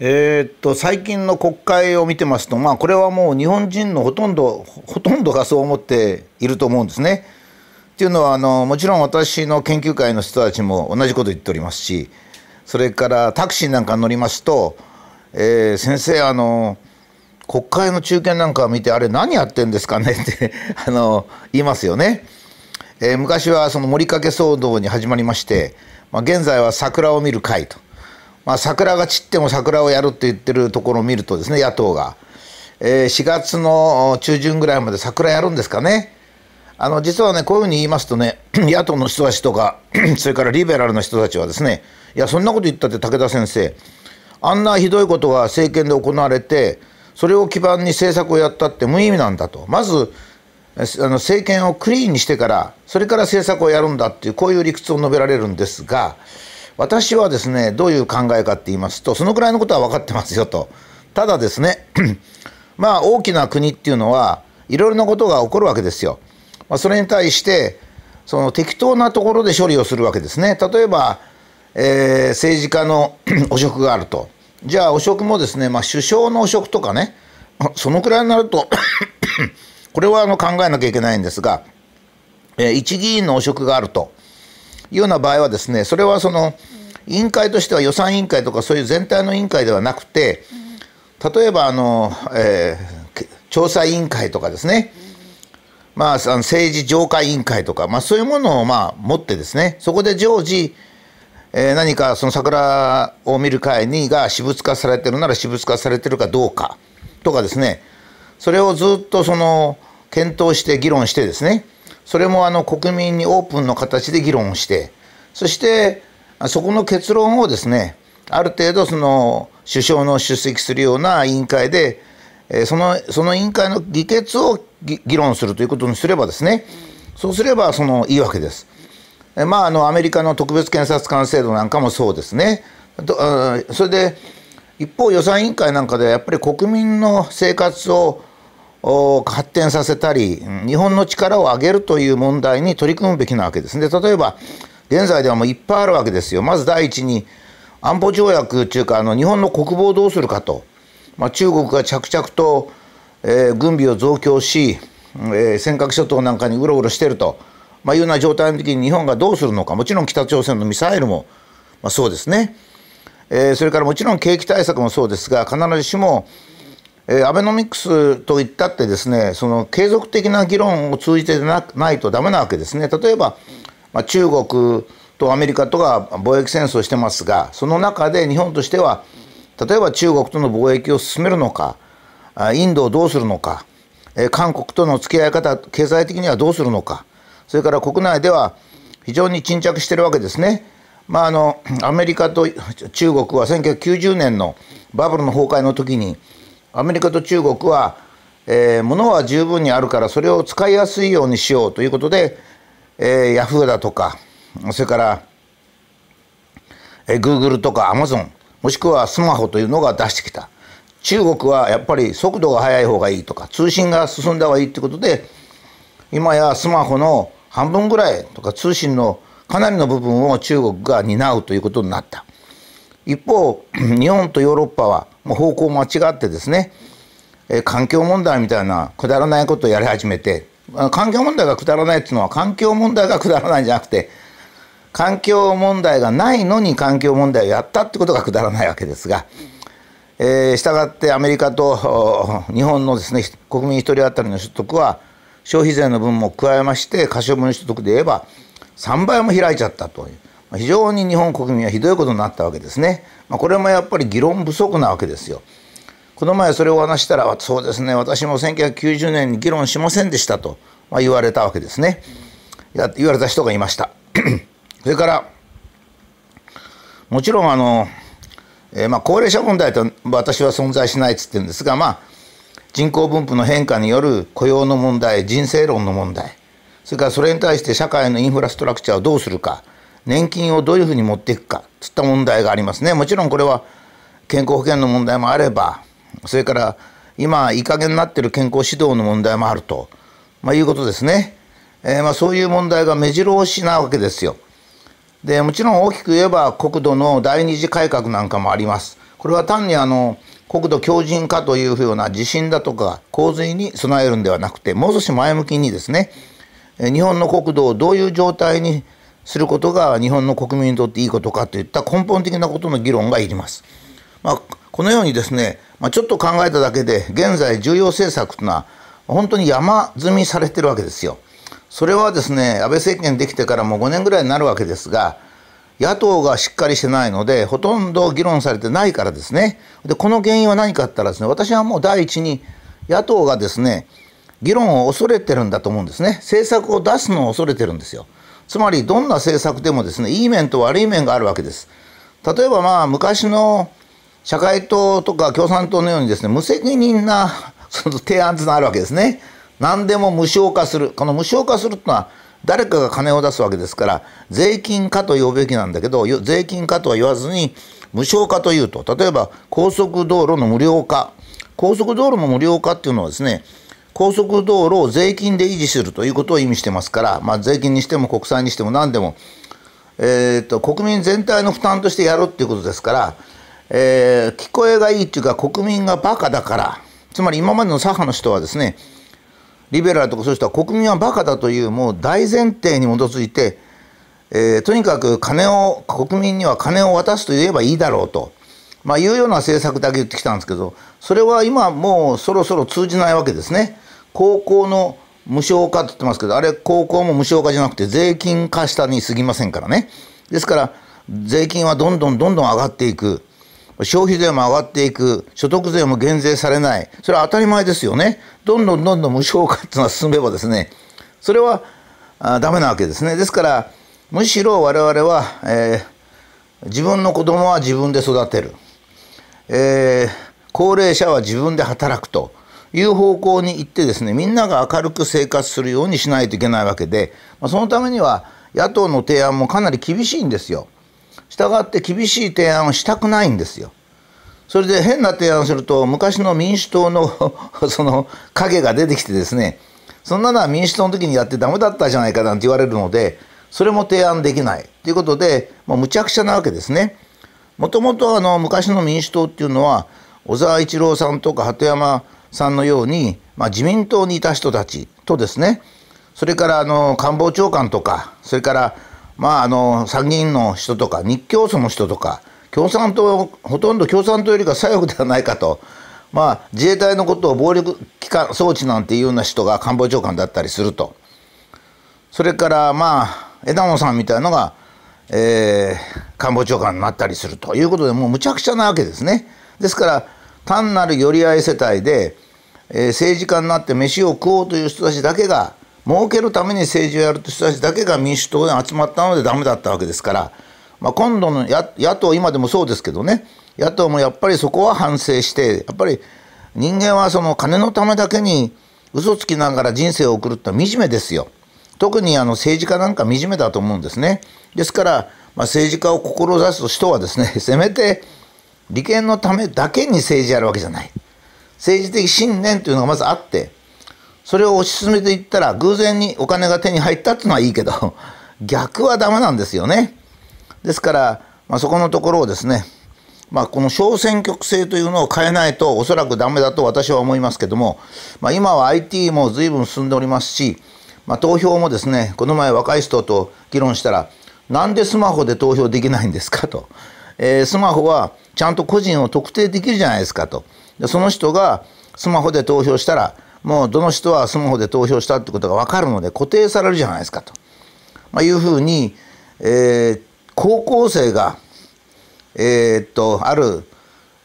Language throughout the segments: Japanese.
えっと最近の国会を見てますと、まあ、これはもう日本人のほとんどほとんどがそう思っていると思うんですね。っていうのはあのもちろん私の研究会の人たちも同じこと言っておりますしそれからタクシーなんか乗りますと「えー、先生あの国会の中堅なんか見てあれ何やってんですかね」ってあの言いますよね。えー、昔はその森け騒動に始まりまして、まあ、現在は桜を見る会とまあ、桜が散っても桜をやるって言ってるところを見るとですね野党が、えー、4月の中旬ぐらいまで桜やるんですかねあの実はねこういうふうに言いますとね 野党の人たちとか それからリベラルの人たちはですねいやそんなこと言ったって武田先生あんなひどいことが政権で行われてそれを基盤に政策をやったって無意味なんだとまずあの政権をクリーンにしてからそれから政策をやるんだっていうこういう理屈を述べられるんですが。私はですねどういう考えかって言いますとそのくらいのことは分かってますよとただですね まあ大きな国っていうのはいろいろなことが起こるわけですよ。まあ、それに対してその適当なところで処理をするわけですね。例えば、えー、政治家の 汚職があると。じゃあ汚職もですね、まあ、首相の汚職とかねそのくらいになると これはあの考えなきゃいけないんですが、えー、一議員の汚職があると。いうような場合はですねそれはその委員会としては予算委員会とかそういう全体の委員会ではなくて例えばあの、えー、調査委員会とかですね、まあ、あの政治上化委員会とか、まあ、そういうものをまあ持ってですねそこで常時、えー、何かその桜を見る会にが私物化されてるなら私物化されてるかどうかとかですねそれをずっとその検討して議論してですねそれもあの国民にオープンの形で議論をしてそしてそこの結論をですねある程度その首相の出席するような委員会でそのその委員会の議決を議論するということにすればですねそうすればそのいいわけです。まあ、あのアメリカの特別検察官制度なんかもそうですね。それで一方予算委員会なんかではやっぱり国民の生活を発展させたり日本の力を上げるという問題に取り組むべきなわけですね。例えば現在ではもういっぱいあるわけですよ。まず第一に安保条約というかあの日本の国防をどうするかと、まあ、中国が着々と、えー、軍備を増強し、えー、尖閣諸島なんかにうろうろしてると、まあ、いうような状態の時に日本がどうするのかもちろん北朝鮮のミサイルも、まあ、そうですね、えー、それからもちろん景気対策もそうですが必ずしもえー、アベノミクスといったってですねその継続的な議論を通じてなないとダメなわけですね例えば、まあ、中国とアメリカとが貿易戦争してますがその中で日本としては例えば中国との貿易を進めるのかインドをどうするのか、えー、韓国との付き合い方経済的にはどうするのかそれから国内では非常に沈着してるわけですね。まあ、あのアメリカと中国は1990年のバブルの崩壊の時にアメリカと中国は、えー、物は十分にあるからそれを使いやすいようにしようということで、えー、ヤフーだとかそれから、えー、Google とか Amazon もしくはスマホというのが出してきた中国はやっぱり速度が速い方がいいとか通信が進んだ方がいいということで今やスマホの半分ぐらいとか通信のかなりの部分を中国が担うということになった一方日本とヨーロッパは方向間違ってですね、え環境問題みたいなくだらないことをやり始めて環境問題がくだらないっていうのは環境問題がくだらないんじゃなくて環境問題がないのに環境問題をやったってことがくだらないわけですが、えー、したがってアメリカと日本のですね国民1人当たりの所得は消費税の分も加えまして可処分所得で言えば3倍も開いちゃったという。非常に日本国民はひどいことになったわけですね。まあ、これもやっぱり議論不足なわけですよ。この前それを話したら、そうですね、私も1990年に議論しませんでしたと、まあ、言われたわけですね。言われた人がいました。それから、もちろんあの、えー、まあ高齢者問題と私は存在しないっつってるんですが、まあ、人口分布の変化による雇用の問題人生論の問題それからそれに対して社会のインフラストラクチャーをどうするか年金をどういうふうに持っていくかつった問題がありますねもちろんこれは健康保険の問題もあればそれから今いい加減になってる健康指導の問題もあると、まあ、いうことですね、えー、まあそういう問題が目白押しなわけですよでもちろん大きく言えば国土の第二次改革なんかもありますこれは単にあの国土強靭化というふうな地震だとか洪水に備えるんではなくてもう少し前向きにですね日本の国土をどういう状態にすることが日本の国民にとっていいことかといった根本的なことの議論がいります。まあ、このようにですね、まあ、ちょっと考えただけで現在重要政策というのは本当に山積みされてるわけですよ。それはですね、安倍政権できてからもう5年ぐらいになるわけですが、野党がしっかりしてないので、ほとんど議論されてないからですね。で、この原因は何かあったらですね、私はもう第一に野党がですね、議論を恐れてるんだと思うんですね。政策を出すのを恐れてるんですよ。つまりどんな政策でもですね、いい面と悪い面があるわけです。例えばまあ昔の社会党とか共産党のようにですね、無責任な その提案図があるわけですね。何でも無償化する。この無償化するというのは誰かが金を出すわけですから、税金化と呼ぶべきなんだけど、税金化とは言わずに無償化というと、例えば高速道路の無料化。高速道路の無料化っていうのはですね、高速道路を税金で維持するということを意味してますから、まあ、税金にしても国債にしても何でも、えーと、国民全体の負担としてやろうっていうことですから、えー、聞こえがいいっていうか国民がバカだからつまり今までの左派の人はですねリベラルとかそういう人は国民はバカだというもう大前提に基づいて、えー、とにかく金を国民には金を渡すと言えばいいだろうと、まあ、いうような政策だけ言ってきたんですけどそれは今もうそろそろ通じないわけですね。高校の無償化って言ってますけど、あれ高校も無償化じゃなくて税金化したに過ぎませんからね。ですから、税金はどんどんどんどん上がっていく。消費税も上がっていく。所得税も減税されない。それは当たり前ですよね。どんどんどんどん無償化っていうのは進めばですね、それはあダメなわけですね。ですから、むしろ我々は、えー、自分の子供は自分で育てる。えー、高齢者は自分で働くと。いう方向に行ってですねみんなが明るく生活するようにしないといけないわけで、まあ、そのためには野党の提案もかなり厳しいんですよ。したがって厳しい提案をしたくないんですよ。それで変な提案すると昔の民主党の その影が出てきてですねそんなのは民主党の時にやってダメだったじゃないかなんて言われるのでそれも提案できないということで、もうむちゃくちゃなわけですね。もともとあの昔の民主党っていうのは小沢一郎さんとか鳩山さんのように、まあ、自民党にいた人たちとですねそれからあの官房長官とかそれからまああの参議院の人とか日教組の人とか共産党ほとんど共産党よりか左翼ではないかと、まあ、自衛隊のことを暴力機関装置なんていうような人が官房長官だったりするとそれからまあ枝野さんみたいなのが、えー、官房長官になったりするということでもうむちゃくちゃなわけですね。ですから単なる寄り合い世帯でえー、政治家になって飯を食おうという人たちだけが儲けるために政治をやるという人たちだけが民主党に集まったのでダメだったわけですから、まあ、今度の野党今でもそうですけどね野党もやっぱりそこは反省してやっぱり人間はその金のためだけに嘘つきながら人生を送るって惨めですよ。特にあの政治家なんか惨めだと思うんですね。ですから、まあ、政治家を志す人はですね、せめて利権のためだけに政治やるわけじゃない。政治的信念というのがまずあってそれを推し進めていったら偶然にお金が手に入ったっていうのはいいけど 逆はダメなんですよね。ですから、まあ、そこのところをですね、まあ、この小選挙区制というのを変えないとおそらくダメだと私は思いますけども、まあ、今は IT も随分進んでおりますし、まあ、投票もですねこの前若い人と議論したらなんでスマホで投票できないんですかと、えー、スマホはちゃんと個人を特定できるじゃないですかと。でその人がスマホで投票したらもうどの人はスマホで投票したってことが分かるので固定されるじゃないですかと、まあ、いうふうに、えー、高校生が、えー、っとある、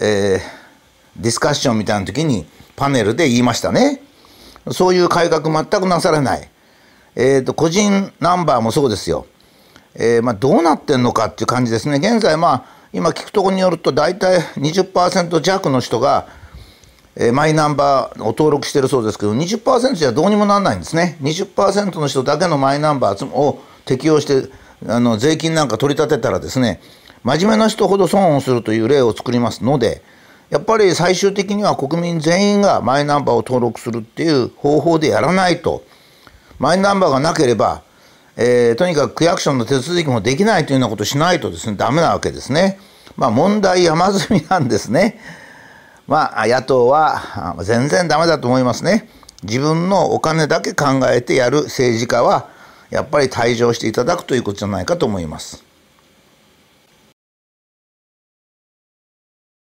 えー、ディスカッションみたいな時にパネルで言いましたね。そういう改革全くなされない。えっ、と、個人ナンバーもそうですよ。えー、まあ、どうなってんのかっていう感じですね。現在、まあ、今聞くところによると大体20%弱の人が、えー、マイナンバーを登録してるそうですけど20%じゃどうにもならないんですね20%の人だけのマイナンバーを適用してあの税金なんか取り立てたらですね真面目な人ほど損をするという例を作りますのでやっぱり最終的には国民全員がマイナンバーを登録するっていう方法でやらないとマイナンバーがなければえー、とにかく区役所の手続きもできないというようなことをしないとですねダメなわけですね。まあ、問題山積みなんですね。まあ、野党は全然ダメだと思いますね。自分のお金だけ考えてやる政治家はやっぱり退場していただくということじゃないかと思います。